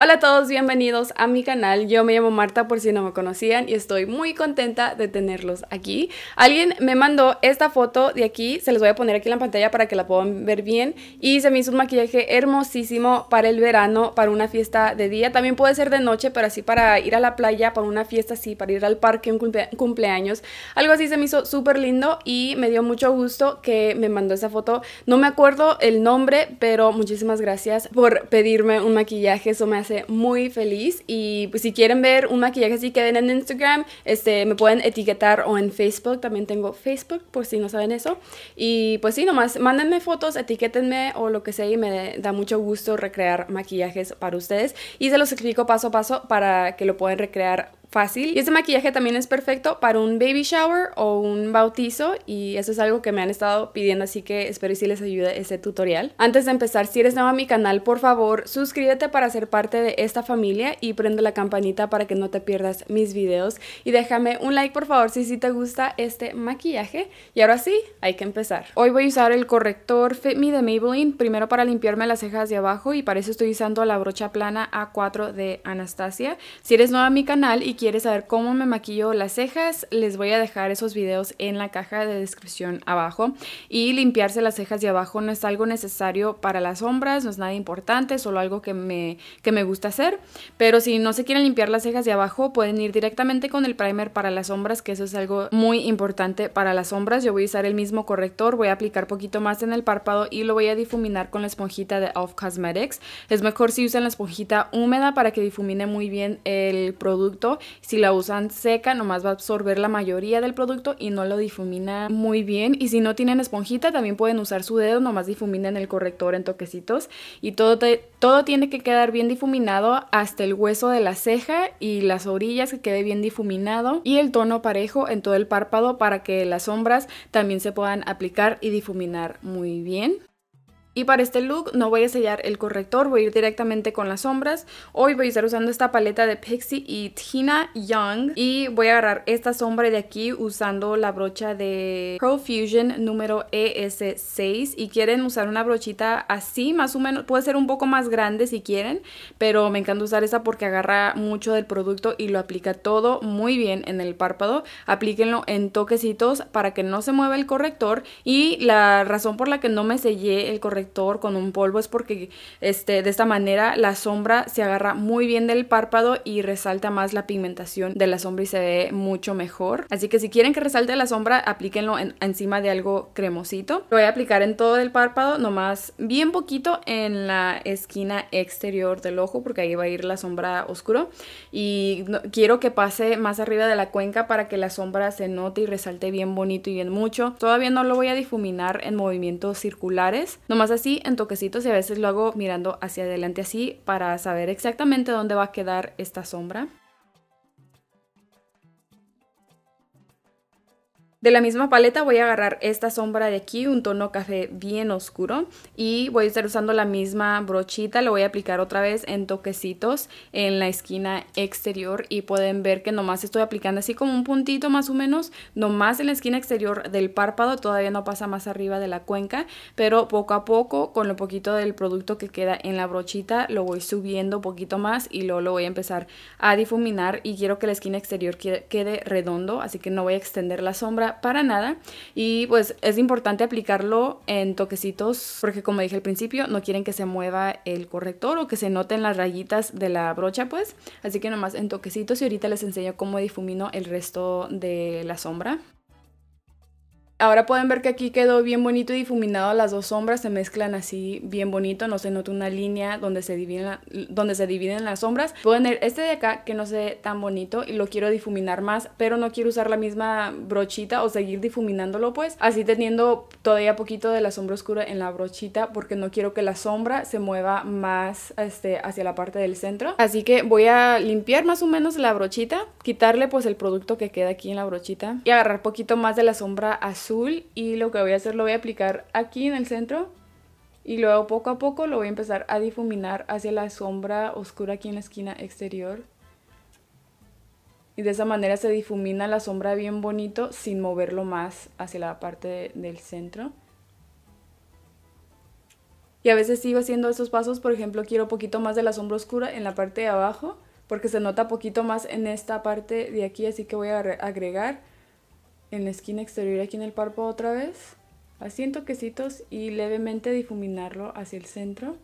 Hola a todos, bienvenidos a mi canal. Yo me llamo Marta por si no me conocían y estoy muy contenta de tenerlos aquí. Alguien me mandó esta foto de aquí, se les voy a poner aquí en la pantalla para que la puedan ver bien y se me hizo un maquillaje hermosísimo para el verano, para una fiesta de día. También puede ser de noche, pero así para ir a la playa, para una fiesta así, para ir al parque, un cumpleaños. Algo así se me hizo súper lindo y me dio mucho gusto que me mandó esa foto. No me acuerdo el nombre, pero muchísimas gracias por pedirme un maquillaje, eso me muy feliz. Y pues si quieren ver un maquillaje así queden en Instagram, este, me pueden etiquetar o en Facebook. También tengo Facebook, por si no saben eso. Y pues sí, nomás mándenme fotos, etiquétenme o lo que sea y me da mucho gusto recrear maquillajes para ustedes. Y se los explico paso a paso para que lo puedan recrear fácil. Y este maquillaje también es perfecto para un baby shower o un bautizo y eso es algo que me han estado pidiendo, así que espero y si sí les ayude este tutorial. Antes de empezar, si eres nuevo a mi canal, por favor, suscríbete para ser parte de esta familia y prende la campanita para que no te pierdas mis videos y déjame un like, por favor, si sí te gusta este maquillaje. Y ahora sí, hay que empezar. Hoy voy a usar el corrector Fit Me de Maybelline, primero para limpiarme las cejas de abajo y para eso estoy usando la brocha plana A4 de Anastasia. Si eres nueva a mi canal y quieres saber cómo me maquillo las cejas, les voy a dejar esos videos en la caja de descripción abajo. Y limpiarse las cejas de abajo no es algo necesario para las sombras, no es nada importante, solo algo que me, que me gusta hacer. Pero si no se quieren limpiar las cejas de abajo, pueden ir directamente con el primer para las sombras, que eso es algo muy importante para las sombras. Yo voy a usar el mismo corrector, voy a aplicar poquito más en el párpado y lo voy a difuminar con la esponjita de off Cosmetics. Es mejor si usan la esponjita húmeda para que difumine muy bien el producto si la usan seca, nomás va a absorber la mayoría del producto y no lo difumina muy bien. Y si no tienen esponjita, también pueden usar su dedo, nomás difuminen el corrector en toquecitos. Y todo, todo tiene que quedar bien difuminado hasta el hueso de la ceja y las orillas que quede bien difuminado. Y el tono parejo en todo el párpado para que las sombras también se puedan aplicar y difuminar muy bien. Y para este look no voy a sellar el corrector, voy a ir directamente con las sombras. Hoy voy a estar usando esta paleta de Pixi y Tina Young. Y voy a agarrar esta sombra de aquí usando la brocha de Pro Fusion número ES6. Y quieren usar una brochita así, más o menos. Puede ser un poco más grande si quieren, pero me encanta usar esa porque agarra mucho del producto y lo aplica todo muy bien en el párpado. Aplíquenlo en toquecitos para que no se mueva el corrector. Y la razón por la que no me sellé el corrector con un polvo, es porque este, de esta manera la sombra se agarra muy bien del párpado y resalta más la pigmentación de la sombra y se ve mucho mejor. Así que si quieren que resalte la sombra, aplíquenlo encima de algo cremosito. Lo voy a aplicar en todo el párpado, nomás bien poquito en la esquina exterior del ojo, porque ahí va a ir la sombra oscuro. Y quiero que pase más arriba de la cuenca para que la sombra se note y resalte bien bonito y bien mucho. Todavía no lo voy a difuminar en movimientos circulares, nomás así en toquecitos y a veces lo hago mirando hacia adelante así para saber exactamente dónde va a quedar esta sombra. De la misma paleta voy a agarrar esta sombra de aquí, un tono café bien oscuro y voy a estar usando la misma brochita, lo voy a aplicar otra vez en toquecitos en la esquina exterior y pueden ver que nomás estoy aplicando así como un puntito más o menos, nomás en la esquina exterior del párpado, todavía no pasa más arriba de la cuenca, pero poco a poco con lo poquito del producto que queda en la brochita lo voy subiendo un poquito más y luego lo voy a empezar a difuminar y quiero que la esquina exterior quede redondo, así que no voy a extender la sombra para nada y pues es importante aplicarlo en toquecitos porque como dije al principio no quieren que se mueva el corrector o que se noten las rayitas de la brocha pues así que nomás en toquecitos y ahorita les enseño cómo difumino el resto de la sombra Ahora pueden ver que aquí quedó bien bonito y difuminado, las dos sombras se mezclan así bien bonito, no se nota una línea donde se dividen, donde se dividen las sombras. Pueden ver este de acá que no se ve tan bonito y lo quiero difuminar más, pero no quiero usar la misma brochita o seguir difuminándolo pues, así teniendo todavía poquito de la sombra oscura en la brochita porque no quiero que la sombra se mueva más este, hacia la parte del centro. Así que voy a limpiar más o menos la brochita, quitarle pues el producto que queda aquí en la brochita y agarrar poquito más de la sombra azul y lo que voy a hacer lo voy a aplicar aquí en el centro y luego poco a poco lo voy a empezar a difuminar hacia la sombra oscura aquí en la esquina exterior y de esa manera se difumina la sombra bien bonito sin moverlo más hacia la parte del centro y a veces sigo haciendo estos pasos, por ejemplo quiero poquito más de la sombra oscura en la parte de abajo porque se nota poquito más en esta parte de aquí así que voy a agregar en la esquina exterior aquí en el párpado otra vez, así en toquecitos y levemente difuminarlo hacia el centro.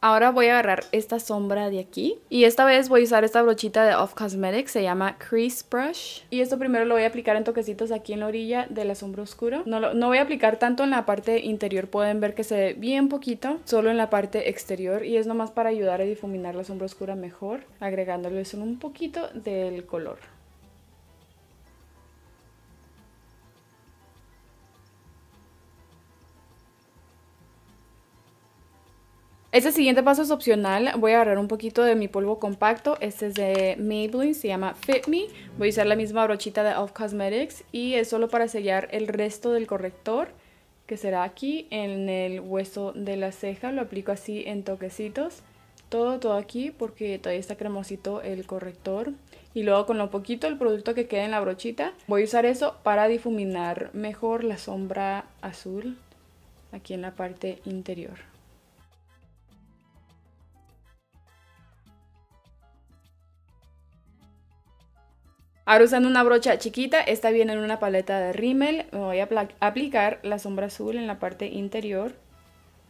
Ahora voy a agarrar esta sombra de aquí. Y esta vez voy a usar esta brochita de Off Cosmetics. Se llama Crease Brush. Y esto primero lo voy a aplicar en toquecitos aquí en la orilla de la sombra oscura. No, no voy a aplicar tanto en la parte interior. Pueden ver que se ve bien poquito. Solo en la parte exterior. Y es nomás para ayudar a difuminar la sombra oscura mejor. Agregándole solo un poquito del color. Este siguiente paso es opcional. Voy a agarrar un poquito de mi polvo compacto. Este es de Maybelline, se llama Fit Me. Voy a usar la misma brochita de of Cosmetics y es solo para sellar el resto del corrector que será aquí en el hueso de la ceja. Lo aplico así en toquecitos. Todo, todo aquí porque todavía está cremosito el corrector. Y luego con lo poquito el producto que queda en la brochita voy a usar eso para difuminar mejor la sombra azul aquí en la parte interior. Ahora usando una brocha chiquita, esta viene en una paleta de rímel, me voy a aplicar la sombra azul en la parte interior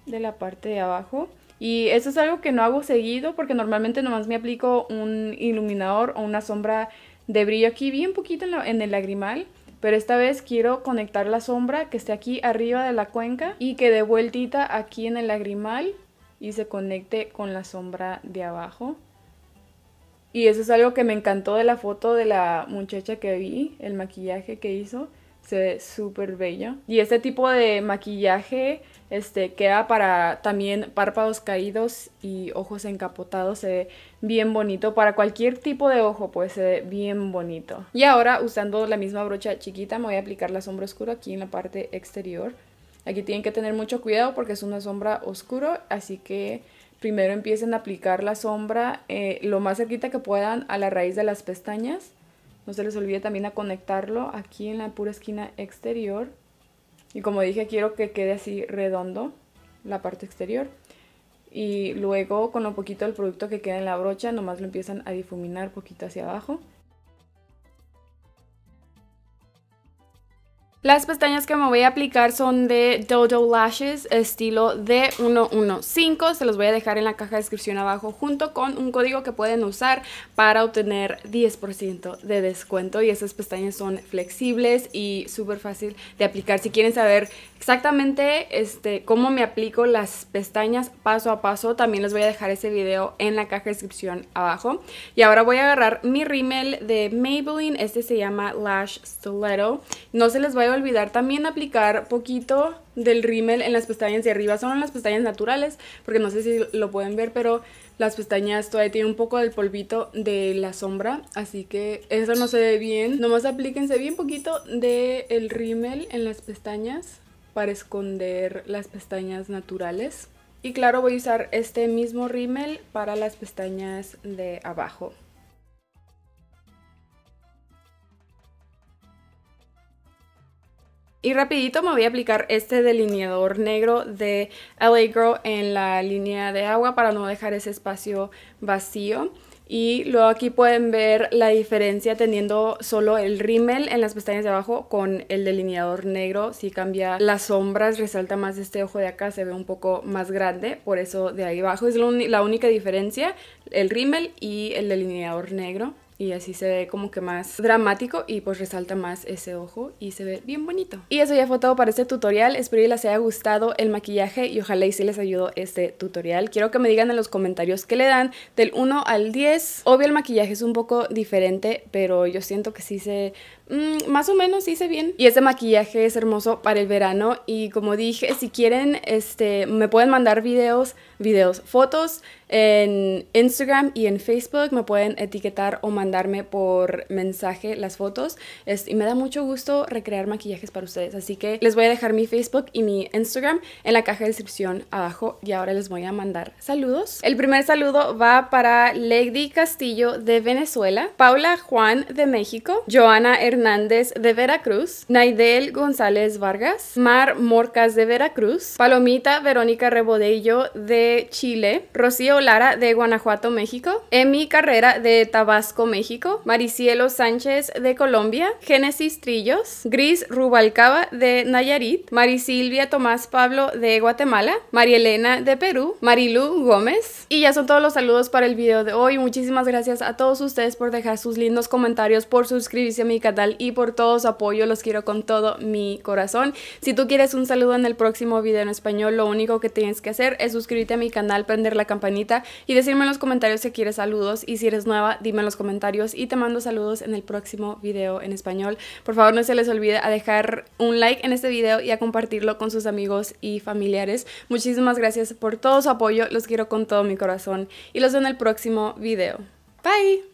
de la parte de abajo. Y eso es algo que no hago seguido porque normalmente nomás me aplico un iluminador o una sombra de brillo aquí bien poquito en, en el lagrimal. Pero esta vez quiero conectar la sombra que esté aquí arriba de la cuenca y que dé vueltita aquí en el lagrimal y se conecte con la sombra de abajo. Y eso es algo que me encantó de la foto de la muchacha que vi, el maquillaje que hizo. Se ve súper bello. Y este tipo de maquillaje este, queda para también párpados caídos y ojos encapotados. Se ve bien bonito. Para cualquier tipo de ojo, pues se ve bien bonito. Y ahora, usando la misma brocha chiquita, me voy a aplicar la sombra oscura aquí en la parte exterior. Aquí tienen que tener mucho cuidado porque es una sombra oscura, así que primero empiecen a aplicar la sombra eh, lo más cerquita que puedan a la raíz de las pestañas. No se les olvide también a conectarlo aquí en la pura esquina exterior. Y como dije, quiero que quede así redondo la parte exterior. Y luego con un poquito del producto que queda en la brocha, nomás lo empiezan a difuminar poquito hacia abajo. Las pestañas que me voy a aplicar son de Dodo Lashes estilo D115. Se los voy a dejar en la caja de descripción abajo junto con un código que pueden usar para obtener 10% de descuento. Y esas pestañas son flexibles y súper fácil de aplicar. Si quieren saber exactamente este, cómo me aplico las pestañas paso a paso, también les voy a dejar ese video en la caja de descripción abajo. Y ahora voy a agarrar mi rímel de Maybelline. Este se llama Lash Stiletto. No se les voy a olvidar también aplicar poquito del rímel en las pestañas de arriba. Son las pestañas naturales, porque no sé si lo pueden ver, pero las pestañas todavía tienen un poco del polvito de la sombra. Así que eso no se ve bien. Nomás aplíquense bien poquito del el rímel en las pestañas para esconder las pestañas naturales. Y claro, voy a usar este mismo rímel para las pestañas de abajo. Y rapidito me voy a aplicar este delineador negro de LA Girl en la línea de agua para no dejar ese espacio vacío. Y luego aquí pueden ver la diferencia teniendo solo el rímel en las pestañas de abajo con el delineador negro. Si cambia las sombras, resalta más este ojo de acá, se ve un poco más grande. Por eso de ahí abajo es la única diferencia, el rímel y el delineador negro y así se ve como que más dramático y pues resalta más ese ojo y se ve bien bonito. Y eso ya fue todo para este tutorial, espero que les haya gustado el maquillaje y ojalá y si sí les ayudó este tutorial. Quiero que me digan en los comentarios qué le dan del 1 al 10. Obvio el maquillaje es un poco diferente, pero yo siento que sí se Mm, más o menos hice bien. Y este maquillaje es hermoso para el verano y como dije, si quieren, este, me pueden mandar videos, videos, fotos en Instagram y en Facebook, me pueden etiquetar o mandarme por mensaje las fotos y me da mucho gusto recrear maquillajes para ustedes, así que les voy a dejar mi Facebook y mi Instagram en la caja de descripción abajo y ahora les voy a mandar saludos. El primer saludo va para Lady Castillo de Venezuela, Paula Juan de México, Joana Hernández Hernández de Veracruz, Naidel González Vargas, Mar Morcas de Veracruz, Palomita Verónica Rebodello de Chile, Rocío Lara de Guanajuato, México, Emi Carrera de Tabasco, México, Maricielo Sánchez de Colombia, Génesis Trillos, Gris Rubalcaba de Nayarit, Marisilvia Tomás Pablo de Guatemala, Elena de Perú, Marilu Gómez. Y ya son todos los saludos para el video de hoy. Muchísimas gracias a todos ustedes por dejar sus lindos comentarios, por suscribirse a mi canal y por todo su apoyo. Los quiero con todo mi corazón. Si tú quieres un saludo en el próximo video en español, lo único que tienes que hacer es suscribirte a mi canal, prender la campanita y decirme en los comentarios si quieres saludos. Y si eres nueva, dime en los comentarios y te mando saludos en el próximo video en español. Por favor, no se les olvide a dejar un like en este video y a compartirlo con sus amigos y familiares. Muchísimas gracias por todo su apoyo. Los quiero con todo mi corazón y los veo en el próximo video. Bye!